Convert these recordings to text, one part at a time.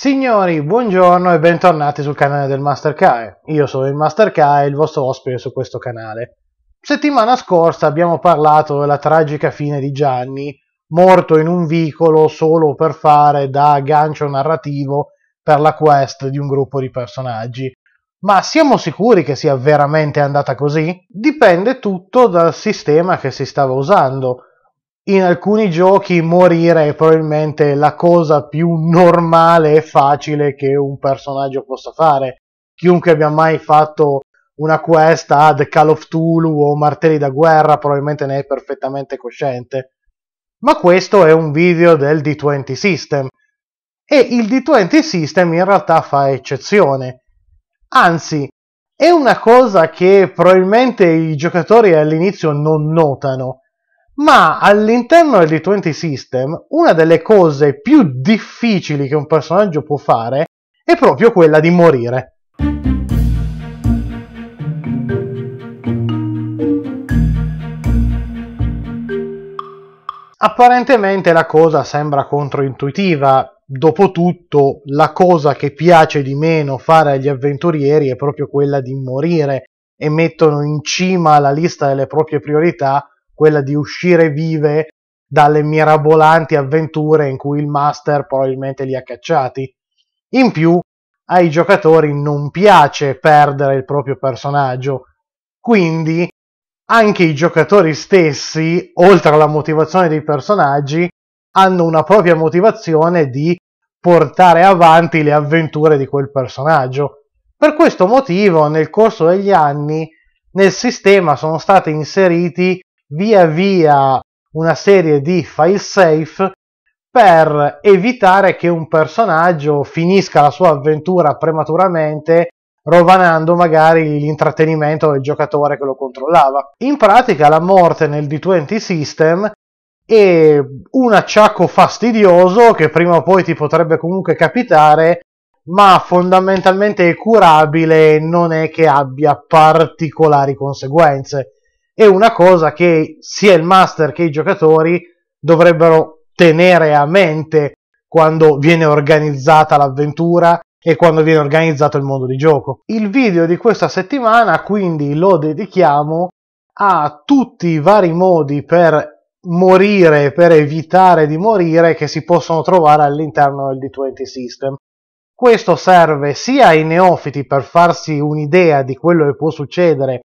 Signori, buongiorno e bentornati sul canale del Master Kai. Io sono il Master Kai, il vostro ospite su questo canale. Settimana scorsa abbiamo parlato della tragica fine di Gianni, morto in un vicolo solo per fare da gancio narrativo per la quest di un gruppo di personaggi. Ma siamo sicuri che sia veramente andata così? Dipende tutto dal sistema che si stava usando in alcuni giochi morire è probabilmente la cosa più normale e facile che un personaggio possa fare. Chiunque abbia mai fatto una quest ad Call of Tulu o Martelli da guerra probabilmente ne è perfettamente cosciente. Ma questo è un video del D20 System e il D20 System in realtà fa eccezione. Anzi, è una cosa che probabilmente i giocatori all'inizio non notano ma all'interno del D20 System, una delle cose più difficili che un personaggio può fare è proprio quella di morire. Apparentemente la cosa sembra controintuitiva, dopotutto la cosa che piace di meno fare agli avventurieri è proprio quella di morire e mettono in cima alla lista delle proprie priorità quella di uscire vive dalle mirabolanti avventure in cui il master probabilmente li ha cacciati. In più, ai giocatori non piace perdere il proprio personaggio, quindi anche i giocatori stessi, oltre alla motivazione dei personaggi, hanno una propria motivazione di portare avanti le avventure di quel personaggio. Per questo motivo, nel corso degli anni, nel sistema sono stati inseriti via via una serie di failsafe per evitare che un personaggio finisca la sua avventura prematuramente rovanando magari l'intrattenimento del giocatore che lo controllava. In pratica la morte nel D20 System è un acciacco fastidioso che prima o poi ti potrebbe comunque capitare, ma fondamentalmente è curabile e non è che abbia particolari conseguenze è una cosa che sia il master che i giocatori dovrebbero tenere a mente quando viene organizzata l'avventura e quando viene organizzato il mondo di gioco. Il video di questa settimana quindi lo dedichiamo a tutti i vari modi per morire, per evitare di morire che si possono trovare all'interno del D20 System. Questo serve sia ai neofiti per farsi un'idea di quello che può succedere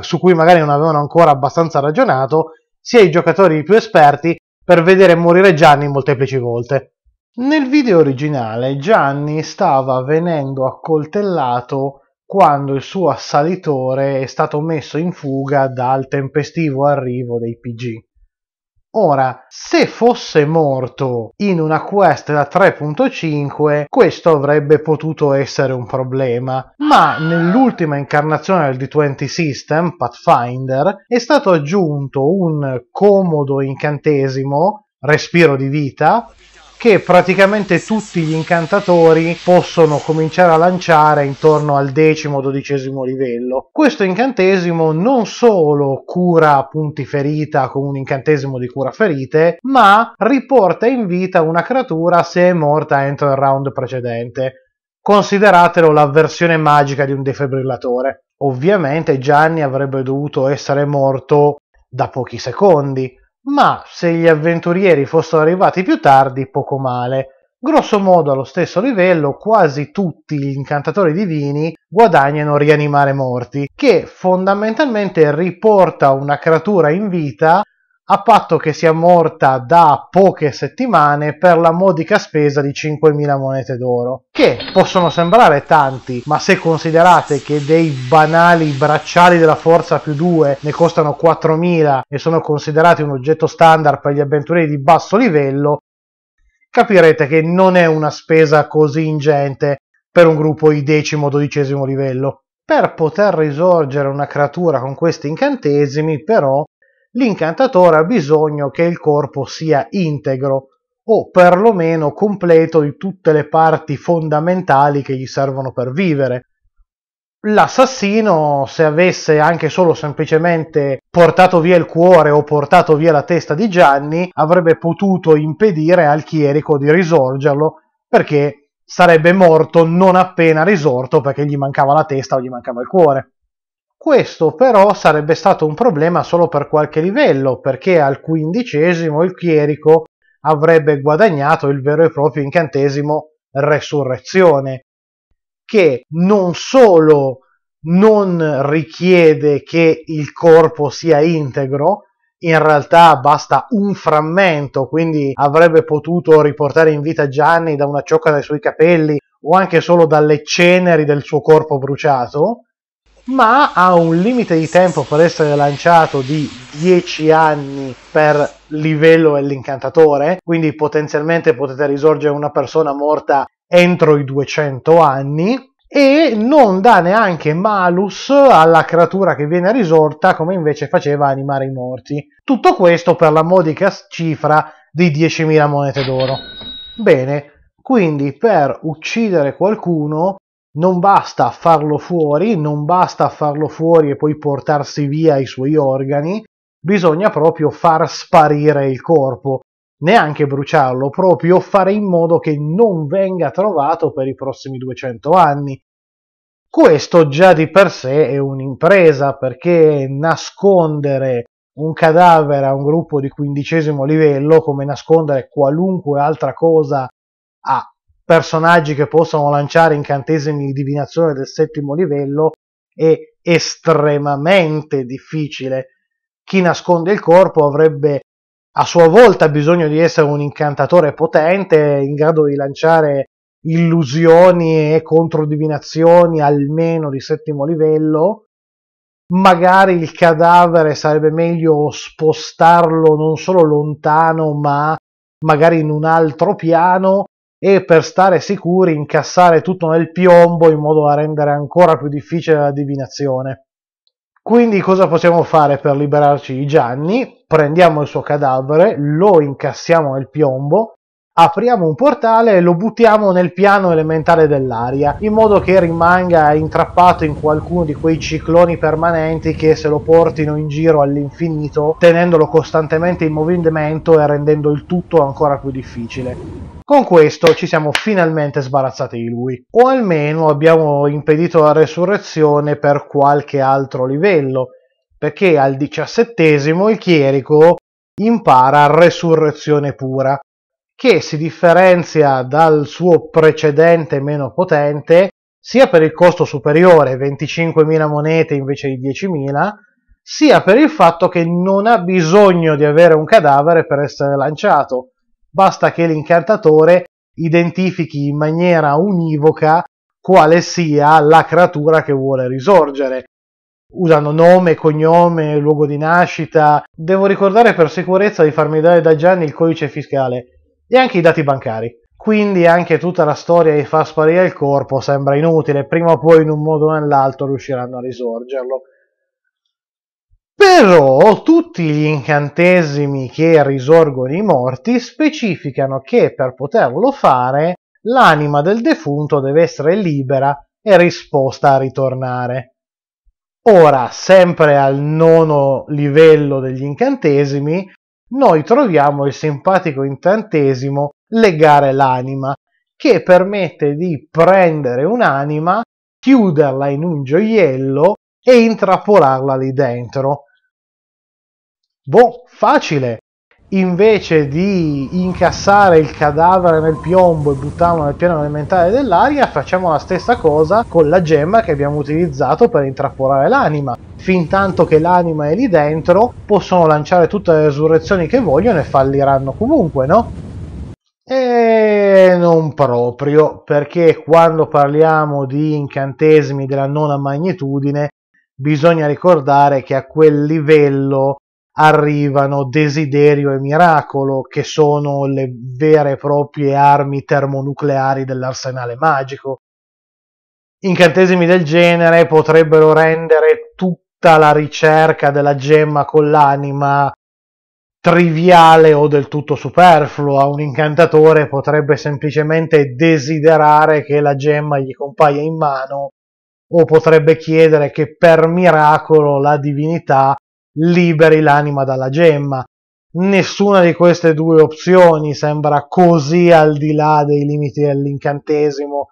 su cui magari non avevano ancora abbastanza ragionato, sia i giocatori più esperti per vedere morire Gianni molteplici volte. Nel video originale Gianni stava venendo accoltellato quando il suo assalitore è stato messo in fuga dal tempestivo arrivo dei PG. Ora, se fosse morto in una quest da 3.5, questo avrebbe potuto essere un problema, ma nell'ultima incarnazione del D20 System, Pathfinder, è stato aggiunto un comodo incantesimo, respiro di vita, che praticamente tutti gli incantatori possono cominciare a lanciare intorno al decimo dodicesimo livello. Questo incantesimo non solo cura punti ferita con un incantesimo di cura ferite, ma riporta in vita una creatura se è morta entro il round precedente. Consideratelo la versione magica di un defibrillatore. Ovviamente Gianni avrebbe dovuto essere morto da pochi secondi, ma se gli avventurieri fossero arrivati più tardi, poco male. Grosso modo allo stesso livello quasi tutti gli incantatori divini guadagnano rianimare morti, che fondamentalmente riporta una creatura in vita a patto che sia morta da poche settimane per la modica spesa di 5.000 monete d'oro, che possono sembrare tanti, ma se considerate che dei banali bracciali della forza più 2 ne costano 4.000 e sono considerati un oggetto standard per gli avventurieri di basso livello, capirete che non è una spesa così ingente per un gruppo di decimo dodicesimo livello. Per poter risorgere una creatura con questi incantesimi, però, l'incantatore ha bisogno che il corpo sia integro o perlomeno completo di tutte le parti fondamentali che gli servono per vivere. L'assassino, se avesse anche solo semplicemente portato via il cuore o portato via la testa di Gianni, avrebbe potuto impedire al chierico di risorgerlo perché sarebbe morto non appena risorto perché gli mancava la testa o gli mancava il cuore. Questo però sarebbe stato un problema solo per qualche livello, perché al quindicesimo il chierico avrebbe guadagnato il vero e proprio incantesimo Resurrezione, che non solo non richiede che il corpo sia integro, in realtà basta un frammento, quindi avrebbe potuto riportare in vita Gianni da una ciocca dai suoi capelli o anche solo dalle ceneri del suo corpo bruciato, ma ha un limite di tempo per essere lanciato di 10 anni per livello e l'incantatore, quindi potenzialmente potete risorgere una persona morta entro i 200 anni e non dà neanche malus alla creatura che viene risorta come invece faceva animare i morti. Tutto questo per la modica cifra di 10.000 monete d'oro. Bene, quindi per uccidere qualcuno non basta farlo fuori, non basta farlo fuori e poi portarsi via i suoi organi, bisogna proprio far sparire il corpo, neanche bruciarlo, proprio fare in modo che non venga trovato per i prossimi 200 anni. Questo già di per sé è un'impresa perché nascondere un cadavere a un gruppo di quindicesimo livello, come nascondere qualunque altra cosa a personaggi che possono lanciare incantesimi di divinazione del settimo livello è estremamente difficile. Chi nasconde il corpo avrebbe a sua volta bisogno di essere un incantatore potente in grado di lanciare illusioni e controdivinazioni almeno di settimo livello. Magari il cadavere sarebbe meglio spostarlo non solo lontano, ma magari in un altro piano e per stare sicuri incassare tutto nel piombo in modo da rendere ancora più difficile la divinazione. Quindi cosa possiamo fare per liberarci di Gianni? Prendiamo il suo cadavere, lo incassiamo nel piombo apriamo un portale e lo buttiamo nel piano elementare dell'aria in modo che rimanga intrappato in qualcuno di quei cicloni permanenti che se lo portino in giro all'infinito tenendolo costantemente in movimento e rendendo il tutto ancora più difficile. Con questo ci siamo finalmente sbarazzati di lui, o almeno abbiamo impedito la resurrezione per qualche altro livello, perché al diciassettesimo il chierico impara resurrezione pura, che si differenzia dal suo precedente meno potente sia per il costo superiore, 25.000 monete invece di 10.000, sia per il fatto che non ha bisogno di avere un cadavere per essere lanciato, basta che l'incantatore identifichi in maniera univoca quale sia la creatura che vuole risorgere. Usano nome, cognome, luogo di nascita. Devo ricordare per sicurezza di farmi dare da Gianni il codice fiscale e anche i dati bancari. Quindi anche tutta la storia di far sparire il corpo sembra inutile, prima o poi in un modo o nell'altro riusciranno a risorgerlo. Però tutti gli incantesimi che risorgono i morti specificano che per poterlo fare l'anima del defunto deve essere libera e risposta a ritornare. Ora, sempre al nono livello degli incantesimi, noi troviamo il simpatico incantesimo legare l'anima, che permette di prendere un'anima, chiuderla in un gioiello e intrappolarla lì dentro. Boh, facile! invece di incassare il cadavere nel piombo e buttarlo nel piano elementare dell'aria, facciamo la stessa cosa con la gemma che abbiamo utilizzato per intrappolare l'anima. Fin tanto che l'anima è lì dentro, possono lanciare tutte le resurrezioni che vogliono e falliranno comunque, no? E non proprio, perché quando parliamo di incantesimi della nona magnitudine, bisogna ricordare che a quel livello arrivano Desiderio e Miracolo, che sono le vere e proprie armi termonucleari dell'arsenale magico. Incantesimi del genere potrebbero rendere tutta la ricerca della gemma con l'anima triviale o del tutto superflua. Un incantatore potrebbe semplicemente desiderare che la gemma gli compaia in mano o potrebbe chiedere che per miracolo la divinità liberi l'anima dalla gemma. Nessuna di queste due opzioni sembra così al di là dei limiti dell'incantesimo.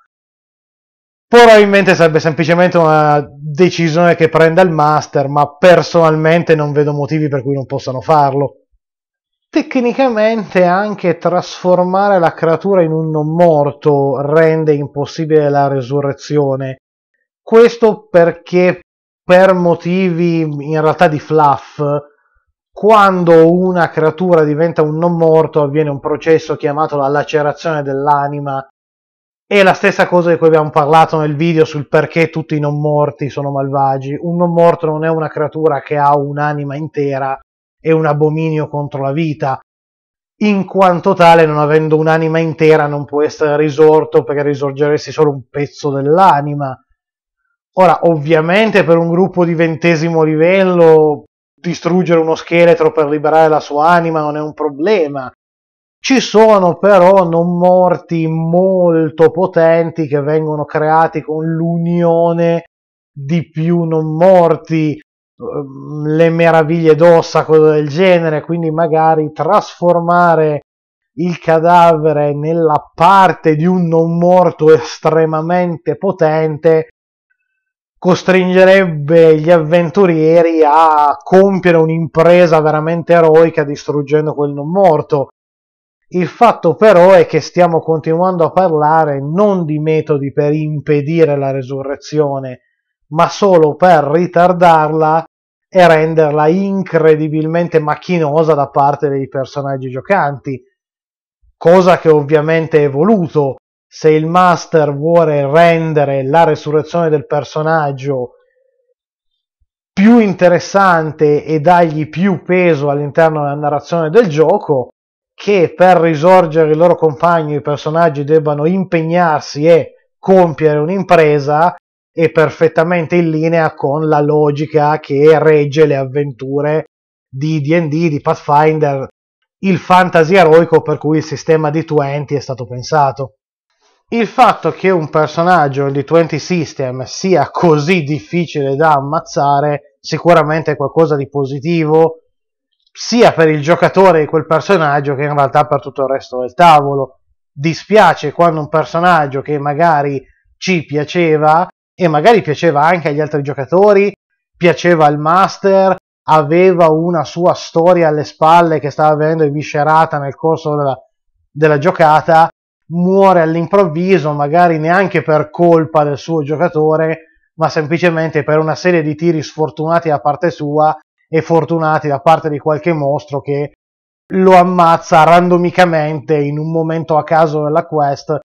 Probabilmente sarebbe semplicemente una decisione che prenda il master, ma personalmente non vedo motivi per cui non possano farlo. Tecnicamente anche trasformare la creatura in un non morto rende impossibile la resurrezione. Questo perché per motivi in realtà di fluff, quando una creatura diventa un non morto avviene un processo chiamato la lacerazione dell'anima. È la stessa cosa di cui abbiamo parlato nel video sul perché tutti i non morti sono malvagi. Un non morto non è una creatura che ha un'anima intera, è un abominio contro la vita. In quanto tale, non avendo un'anima intera, non può essere risorto perché risorgeresti solo un pezzo dell'anima Ora, ovviamente per un gruppo di ventesimo livello distruggere uno scheletro per liberare la sua anima non è un problema. Ci sono però non morti molto potenti che vengono creati con l'unione di più non morti, ehm, le meraviglie d'ossa, cose del genere, quindi magari trasformare il cadavere nella parte di un non morto estremamente potente costringerebbe gli avventurieri a compiere un'impresa veramente eroica distruggendo quel non morto. Il fatto però è che stiamo continuando a parlare non di metodi per impedire la resurrezione, ma solo per ritardarla e renderla incredibilmente macchinosa da parte dei personaggi giocanti, cosa che ovviamente è voluto, se il master vuole rendere la resurrezione del personaggio più interessante e dargli più peso all'interno della narrazione del gioco, che per risorgere il loro compagno i personaggi debbano impegnarsi e compiere un'impresa è perfettamente in linea con la logica che regge le avventure di DD, di Pathfinder, il fantasy eroico per cui il sistema di 20 è stato pensato il fatto che un personaggio di 20 System sia così difficile da ammazzare sicuramente è qualcosa di positivo sia per il giocatore di quel personaggio che in realtà per tutto il resto del tavolo. Dispiace quando un personaggio che magari ci piaceva e magari piaceva anche agli altri giocatori, piaceva al master, aveva una sua storia alle spalle che stava venendo eviscerata nel corso della, della giocata muore all'improvviso, magari neanche per colpa del suo giocatore, ma semplicemente per una serie di tiri sfortunati da parte sua e fortunati da parte di qualche mostro che lo ammazza randomicamente in un momento a caso della quest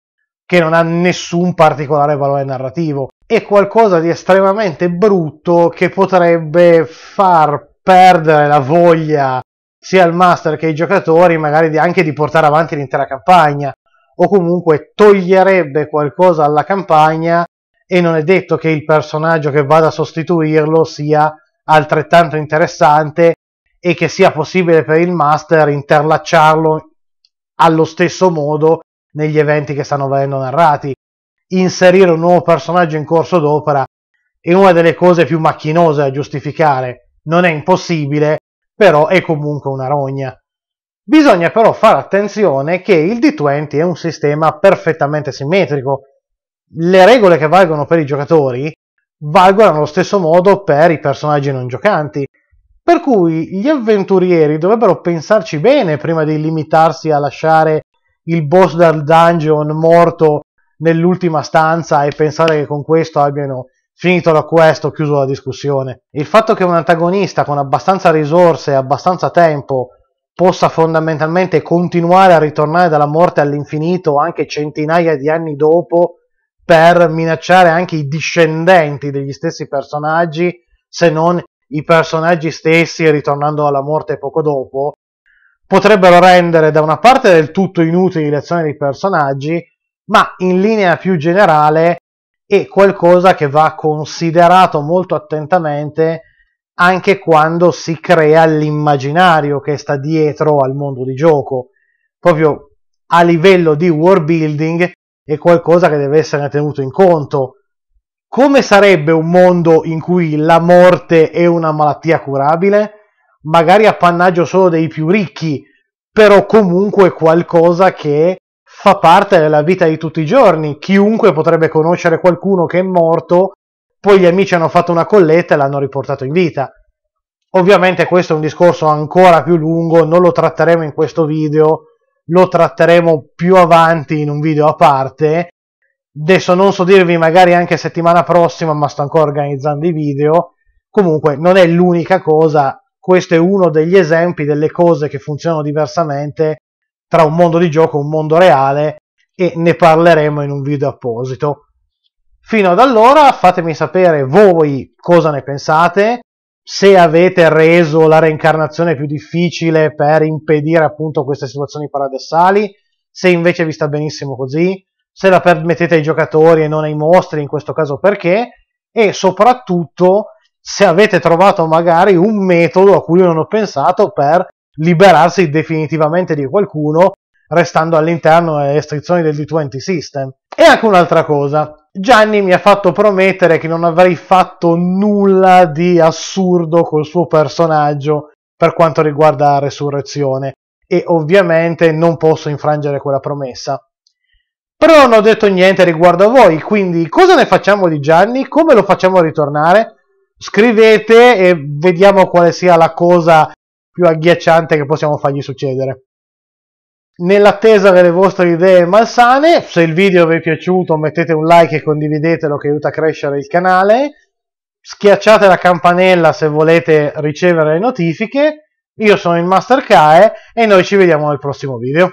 che non ha nessun particolare valore narrativo. È qualcosa di estremamente brutto che potrebbe far perdere la voglia sia al master che ai giocatori, magari anche di portare avanti l'intera campagna o comunque toglierebbe qualcosa alla campagna e non è detto che il personaggio che vada a sostituirlo sia altrettanto interessante e che sia possibile per il master interlacciarlo allo stesso modo negli eventi che stanno venendo narrati. Inserire un nuovo personaggio in corso d'opera è una delle cose più macchinose da giustificare. Non è impossibile, però è comunque una rogna. Bisogna però fare attenzione che il D20 è un sistema perfettamente simmetrico. Le regole che valgono per i giocatori valgono allo stesso modo per i personaggi non giocanti. Per cui gli avventurieri dovrebbero pensarci bene prima di limitarsi a lasciare il boss del dungeon morto nell'ultima stanza e pensare che con questo abbiano finito la quest o chiuso la discussione. Il fatto che un antagonista con abbastanza risorse e abbastanza tempo possa fondamentalmente continuare a ritornare dalla morte all'infinito anche centinaia di anni dopo per minacciare anche i discendenti degli stessi personaggi, se non i personaggi stessi ritornando alla morte poco dopo, potrebbero rendere da una parte del tutto inutili le azioni dei personaggi, ma in linea più generale è qualcosa che va considerato molto attentamente anche quando si crea l'immaginario che sta dietro al mondo di gioco. Proprio a livello di world building è qualcosa che deve essere tenuto in conto. Come sarebbe un mondo in cui la morte è una malattia curabile? Magari appannaggio solo dei più ricchi, però comunque qualcosa che fa parte della vita di tutti i giorni. Chiunque potrebbe conoscere qualcuno che è morto poi gli amici hanno fatto una colletta e l'hanno riportato in vita. Ovviamente questo è un discorso ancora più lungo, non lo tratteremo in questo video, lo tratteremo più avanti in un video a parte. Adesso non so dirvi magari anche settimana prossima, ma sto ancora organizzando i video. Comunque non è l'unica cosa, questo è uno degli esempi delle cose che funzionano diversamente tra un mondo di gioco e un mondo reale e ne parleremo in un video apposito. Fino ad allora fatemi sapere voi cosa ne pensate, se avete reso la reincarnazione più difficile per impedire appunto queste situazioni paradossali, se invece vi sta benissimo così, se la permettete ai giocatori e non ai mostri, in questo caso perché, e soprattutto se avete trovato magari un metodo a cui non ho pensato per liberarsi definitivamente di qualcuno, restando all'interno delle restrizioni del D20 System. E anche un'altra cosa, Gianni mi ha fatto promettere che non avrei fatto nulla di assurdo col suo personaggio per quanto riguarda la resurrezione e ovviamente non posso infrangere quella promessa. Però non ho detto niente riguardo a voi, quindi cosa ne facciamo di Gianni? Come lo facciamo ritornare? Scrivete e vediamo quale sia la cosa più agghiacciante che possiamo fargli succedere nell'attesa delle vostre idee malsane. Se il video vi è piaciuto mettete un like e condividetelo che aiuta a crescere il canale. Schiacciate la campanella se volete ricevere le notifiche. Io sono il Master Kae e noi ci vediamo nel prossimo video.